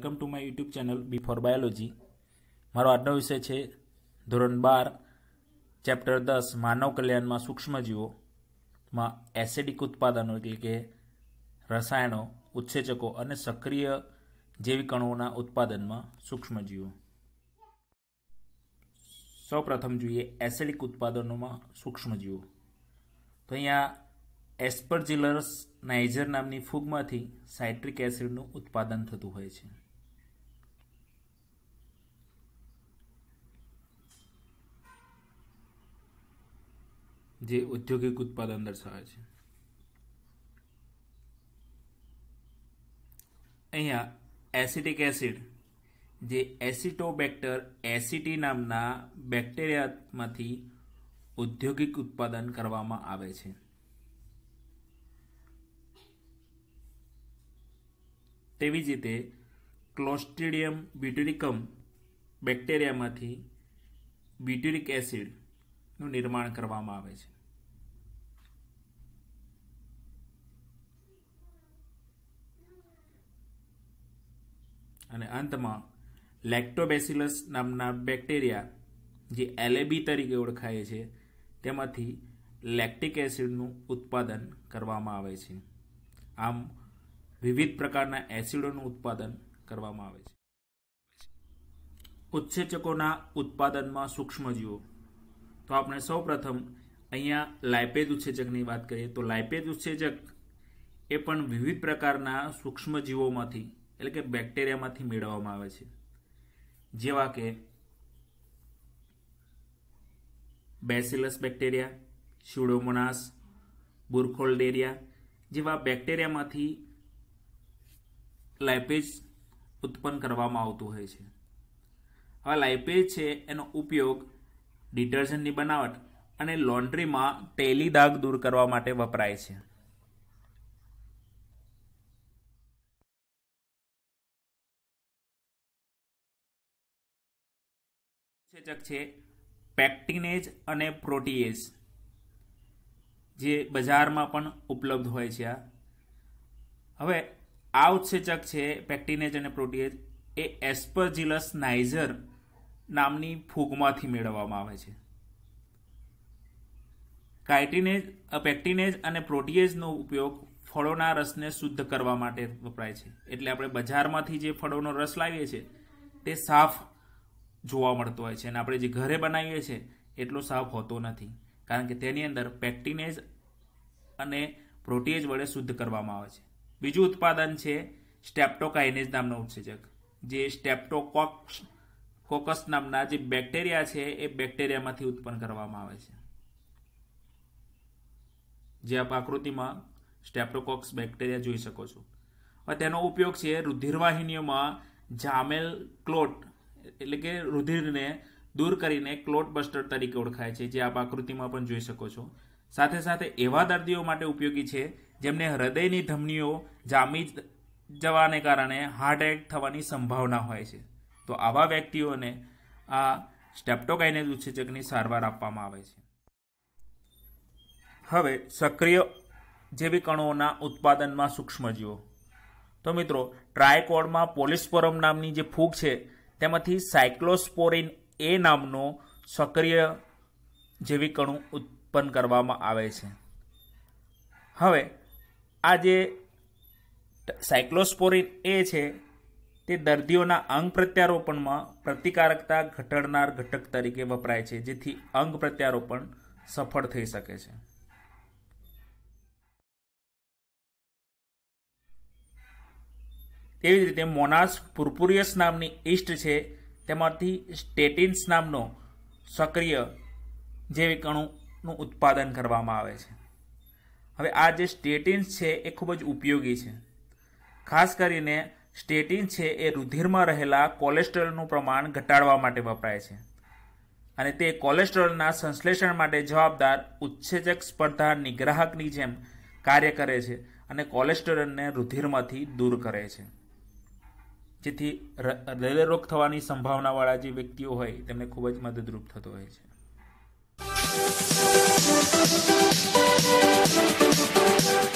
Welcome to my YouTube channel before biology મારો આજનો વિષય છે ધોરણ બાર ચેપ્ટર દસ માનવ કલ્યાણમાં સૂક્ષ્મજીવોમાં એસિડિક ઉત્પાદનો એટલે કે રસાયણો ઉત્સેચકો અને સક્રિય જૈવિક અણુઓના ઉત્પાદનમાં સૂક્ષ્મજીવો સૌ પ્રથમ જોઈએ એસિડિક ઉત્પાદનોમાં સૂક્ષ્મજીવો તો અહીંયા એસ્પરજિલરસ નાઇઝર નામની ફૂગમાંથી સાઇટ્રિક એસિડનું ઉત્પાદન થતું હોય છે જે ઔદ્યોગિક ઉત્પાદન દર્શાવે છે અહીંયા એસિટિક એસિડ જે એસિટોબેક્ટર એસિટી નામના બેક્ટેરિયામાંથી ઔદ્યોગિક ઉત્પાદન કરવામાં આવે છે તેવી જ રીતે ક્લોસ્ટ્રિડિયમ બ્યુટેરિકમ બેક્ટેરિયામાંથી બ્યુટરિક એસિડ નું નિર્માણ કરવામાં આવે છે અને અંતમાં લેક્ટોબેસિલસ નામના બેક્ટેરિયા જે એલેબી તરીકે ઓળખાય છે તેમાંથી લેક્ટિક એસિડનું ઉત્પાદન કરવામાં આવે છે આમ વિવિધ પ્રકારના એસિડોનું ઉત્પાદન કરવામાં આવે છે ઉત્સેચકોના ઉત્પાદનમાં સૂક્ષ્મજીવો તો આપણે સૌપ્રથમ અહીંયા લાયપેજ ઉત્સેચકની વાત કરીએ તો લાયપેજ ઉત્સેચક એ પણ વિવિધ પ્રકારના સૂક્ષ્મજીવોમાંથી એટલે કે બેક્ટેરિયામાંથી મેળવવામાં આવે છે જેવા કે બેસિલસ બેક્ટેરિયા સ્યુડોમોનાસ બુરખોલ્ડેરિયા જેવા બેક્ટેરિયામાંથી લાઇપેજ ઉત્પન્ન કરવામાં આવતું હોય છે હવે લાઇપેજ છે એનો ઉપયોગ ડિટર્જન્ટની બનાવટ અને લોન્ડ્રીમાં તેલી દાગ દૂર કરવા માટે વપરાય છે ઉત્સેચક છે પેક્ટિનેજ અને પ્રોટીએજ જે બજારમાં પણ ઉપલબ્ધ હોય છે આ હવે આ ઉત્સેચક છે પેક્ટિનેજ અને પ્રોટીએજ એ એસ્પરજીલસ નાઇઝર નામની ફૂગમાંથી મેળવવામાં આવે છે કાઇટિનેજ પેક્ટિનેજ અને પ્રોટીએજનો ઉપયોગ ફળોના રસને શુદ્ધ કરવા માટે વપરાય છે એટલે આપણે બજારમાંથી જે ફળોનો રસ લાવીએ છીએ તે સાફ જોવા મળતો હોય છે અને આપણે જે ઘરે બનાવીએ છીએ એટલો સાફ હોતો નથી કારણ કે તેની અંદર પેક્ટિનેજ અને પ્રોટીએજ વડે શુદ્ધ કરવામાં આવે છે બીજું ઉત્પાદન છે સ્ટેપ્ટોકાઇનેજ નામનો ઉત્સેચક જે સ્ટેપ્ટોકોક્સ કોકસ નામના જે બેક્ટેરિયા છે એ બેક્ટેરિયામાંથી ઉત્પન્ન કરવામાં આવે છે જે આપ આકૃતિમાં સ્ટેપ્ટોકોક્સ બેક્ટેરિયા જોઈ શકો છો હવે તેનો ઉપયોગ છે રુધિરવાહિનીઓમાં જામેલ ક્લોટ એટલે કે રુધિરને દૂર કરીને ક્લોટ બસ્ટર તરીકે ઓળખાય છે જે આપ આકૃતિમાં પણ જોઈ શકો છો સાથે સાથે એવા દર્દીઓ માટે ઉપયોગી છે જેમને હૃદયની ધમનીઓ જામી જવાને કારણે હાર્ટ એટેક થવાની સંભાવના હોય છે તો આવા વ્યક્તિઓને આ સ્ટેપ્ટોકાઇનેજ ઉત્સેચકની સારવાર આપવામાં આવે છે હવે સક્રિય જેવી કણોના ઉત્પાદનમાં સૂક્ષ્મજીવો તો મિત્રો ટ્રાયકોડમાં પોલિસ્પોરમ નામની જે ફૂગ છે તેમાંથી સાયક્લોસ્પોરિન એ નામનો સક્રિય જેવી કણો ઉત્પન્ન કરવામાં આવે છે હવે આ જે સાયક્લોસ્પોરિન એ છે તે દર્દીઓના અંગ પ્રત્યારોપણમાં પ્રતિકારકતા ઘટાડનાર ઘટક તરીકે વપરાય છે જેથી અંગ પ્રત્યારોપણ સફળ થઈ શકે છે તેવી જ રીતે મોનાસ પુરપુરિયસ નામની ઇસ્ટ છે તેમાંથી સ્ટેટિન્સ નામનો સક્રિય જેવી કણુનું ઉત્પાદન કરવામાં આવે છે હવે આ જે સ્ટેટિન્સ છે એ ખૂબ જ ઉપયોગી છે ખાસ કરીને સ્ટેટિન છે એ રુધિરમાં રહેલા કોલેસ્ટ્રોલનું પ્રમાણ ઘટાડવા માટે વપરાય છે અને તે કોલેસ્ટ્રોલના સંશ્લેષણ માટે જવાબદાર ઉત્સેચક સ્પર્ધા નિગ્રાહકની જેમ કાર્ય કરે છે અને કોલેસ્ટ્રોલને રુધિરમાંથી દૂર કરે છે જેથી હૃદયરોગ થવાની સંભાવનાવાળા જે વ્યક્તિઓ હોય તેમને ખૂબ જ મદદરૂપ થતો હોય છે Thank you.